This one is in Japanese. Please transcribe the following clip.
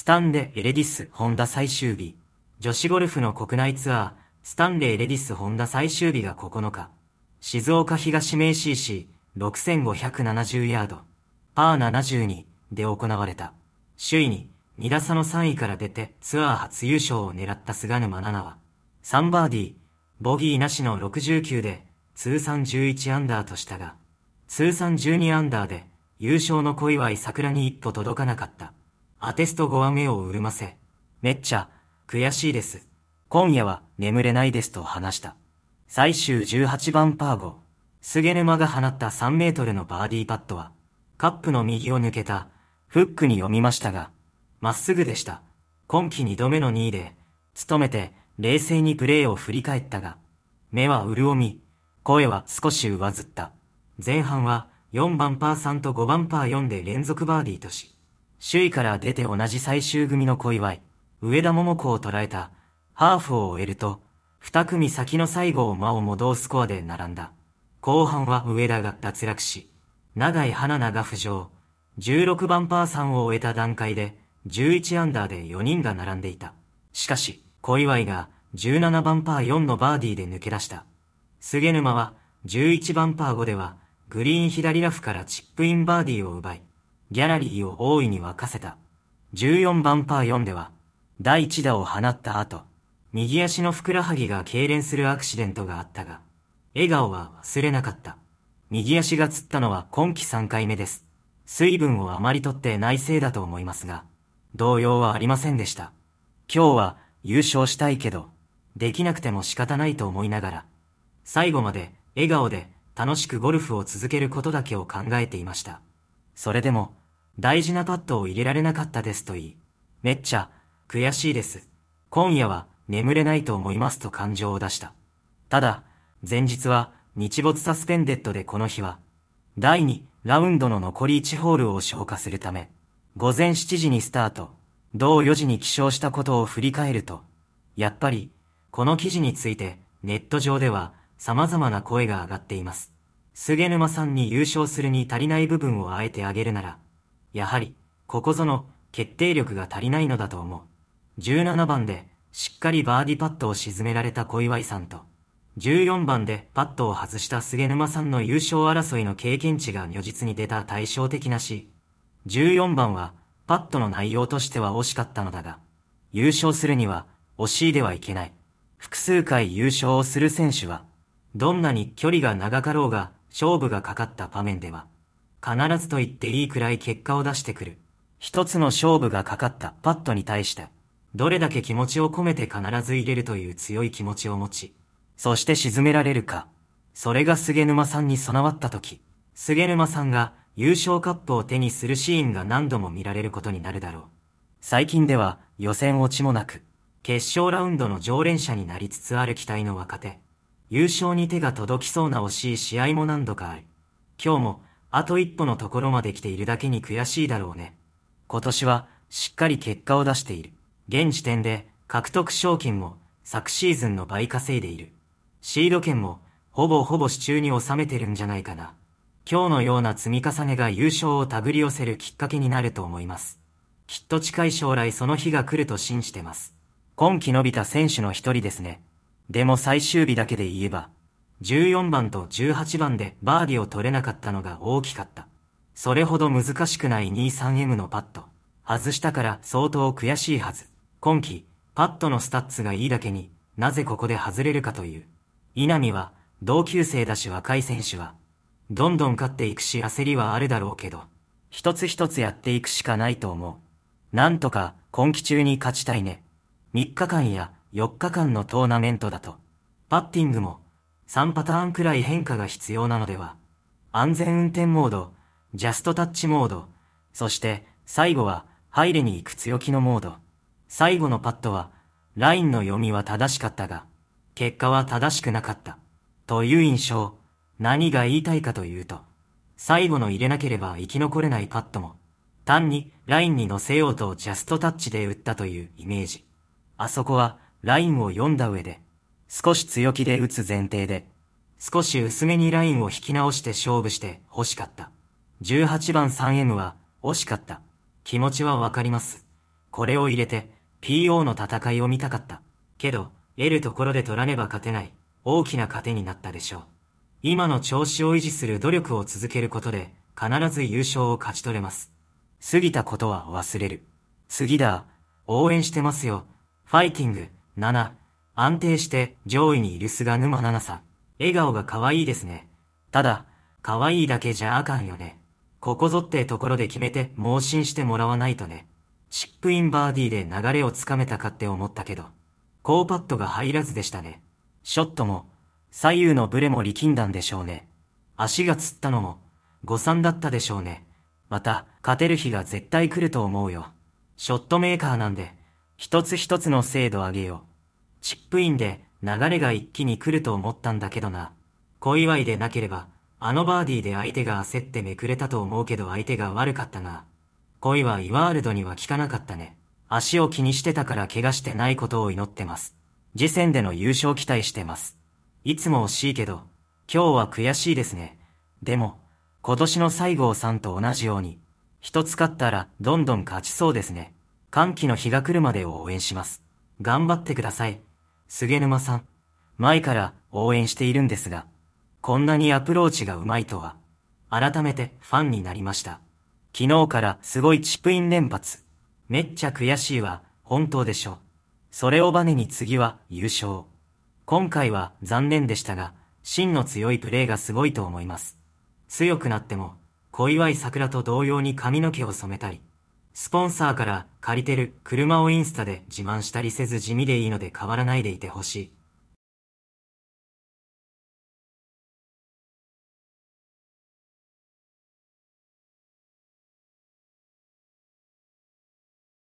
スタンレー・エレディス・ホンダ最終日。女子ゴルフの国内ツアー、スタンレー・エレディス・ホンダ最終日が9日。静岡東名 CC、6570ヤード。パー72で行われた。首位に2打差の3位から出てツアー初優勝を狙った菅沼奈々は、3バーディー、ボギーなしの69で通算11アンダーとしたが、通算12アンダーで優勝の小祝桜に一歩届かなかった。アテスト5話目を潤ませ、めっちゃ、悔しいです。今夜は眠れないですと話した。最終18番パー5、菅沼が放った3メートルのバーディーパットは、カップの右を抜けた、フックに読みましたが、まっすぐでした。今季2度目の2位で、努めて冷静にプレーを振り返ったが、目は潤み、声は少し上ずった。前半は4番パー3と5番パー4で連続バーディーとし、首位から出て同じ最終組の小祝、上田桃子を捉えた、ハーフを終えると、二組先の最後を間を戻すスコアで並んだ。後半は上田が脱落し、長井花菜が浮上、16番パー3を終えた段階で、11アンダーで4人が並んでいた。しかし、小祝が17番パー4のバーディーで抜け出した。菅沼は11番パー5では、グリーン左ラフからチップインバーディーを奪い、ギャラリーを大いに沸かせた。14番パー4では、第1打を放った後、右足のふくらはぎが痙攣するアクシデントがあったが、笑顔は忘れなかった。右足がつったのは今季3回目です。水分をあまりとってないせいだと思いますが、動揺はありませんでした。今日は優勝したいけど、できなくても仕方ないと思いながら、最後まで笑顔で楽しくゴルフを続けることだけを考えていました。それでも、大事なパットを入れられなかったですと言い、めっちゃ、悔しいです。今夜は、眠れないと思いますと感情を出した。ただ、前日は、日没サスペンデッドでこの日は、第2ラウンドの残り1ホールを消化するため、午前7時にスタート、同4時に起床したことを振り返ると、やっぱり、この記事について、ネット上では、様々な声が上がっています。菅沼さんに優勝するに足りない部分をあえてあげるなら、やはり、ここぞの決定力が足りないのだと思う。17番で、しっかりバーディパットを沈められた小祝さんと、14番でパットを外した菅沼さんの優勝争いの経験値が如実に出た対照的なし、14番は、パットの内容としては惜しかったのだが、優勝するには、惜しいではいけない。複数回優勝をする選手は、どんなに距離が長かろうが、勝負がかかった場面では、必ずと言っていいくらい結果を出してくる。一つの勝負がかかったパットに対して、どれだけ気持ちを込めて必ず入れるという強い気持ちを持ち、そして沈められるか。それが菅沼さんに備わった時、菅沼さんが優勝カップを手にするシーンが何度も見られることになるだろう。最近では予選落ちもなく、決勝ラウンドの常連者になりつつある期待の若手。優勝に手が届きそうな惜しい試合も何度かある。今日も、あと一歩のところまで来ているだけに悔しいだろうね。今年は、しっかり結果を出している。現時点で、獲得賞金も、昨シーズンの倍稼いでいる。シード権も、ほぼほぼ支柱に収めてるんじゃないかな。今日のような積み重ねが優勝を手繰り寄せるきっかけになると思います。きっと近い将来その日が来ると信じてます。今季伸びた選手の一人ですね。でも最終日だけで言えば、14番と18番でバーディを取れなかったのが大きかった。それほど難しくない 23M のパット。外したから相当悔しいはず。今季、パットのスタッツがいいだけに、なぜここで外れるかという。稲見は、同級生だし若い選手は、どんどん勝っていくし焦りはあるだろうけど、一つ一つやっていくしかないと思う。なんとか、今季中に勝ちたいね。3日間や、4日間のトーナメントだと、パッティングも3パターンくらい変化が必要なのでは、安全運転モード、ジャストタッチモード、そして最後は入れに行く強気のモード。最後のパッドは、ラインの読みは正しかったが、結果は正しくなかった。という印象。何が言いたいかというと、最後の入れなければ生き残れないパッドも、単にラインに乗せようとジャストタッチで打ったというイメージ。あそこはラインを読んだ上で、少し強気で打つ前提で、少し薄めにラインを引き直して勝負して欲しかった。18番 3M は惜しかった。気持ちはわかります。これを入れて、PO の戦いを見たかった。けど、得るところで取らねば勝てない、大きな糧になったでしょう。今の調子を維持する努力を続けることで、必ず優勝を勝ち取れます。過ぎたことは忘れる。次だ、応援してますよ。ファイティング。7、安定して上位にいる菅沼7さ。ん。笑顔が可愛いですね。ただ、可愛いだけじゃあかんよね。ここぞってところで決めて盲信してもらわないとね。チップインバーディーで流れをつかめたかって思ったけど、高パットが入らずでしたね。ショットも、左右のブレも力んだんでしょうね。足がつったのも、誤算だったでしょうね。また、勝てる日が絶対来ると思うよ。ショットメーカーなんで、一つ一つの精度上げよう。チップインで流れが一気に来ると思ったんだけどな。小祝いでなければ、あのバーディーで相手が焦ってめくれたと思うけど相手が悪かったが、恋はイワールドには効かなかったね。足を気にしてたから怪我してないことを祈ってます。次戦での優勝期待してます。いつも惜しいけど、今日は悔しいですね。でも、今年の西郷さんと同じように、一つ勝ったらどんどん勝ちそうですね。歓喜の日が来るまでを応援します。頑張ってください。菅沼さん、前から応援しているんですが、こんなにアプローチが上手いとは、改めてファンになりました。昨日からすごいチップイン連発。めっちゃ悔しいわ、本当でしょ。それをバネに次は優勝。今回は残念でしたが、真の強いプレーがすごいと思います。強くなっても、小祝桜と同様に髪の毛を染めたり、スポンサーから借りてる車をインスタで自慢したりせず地味でいいので変わらないでいてほしい。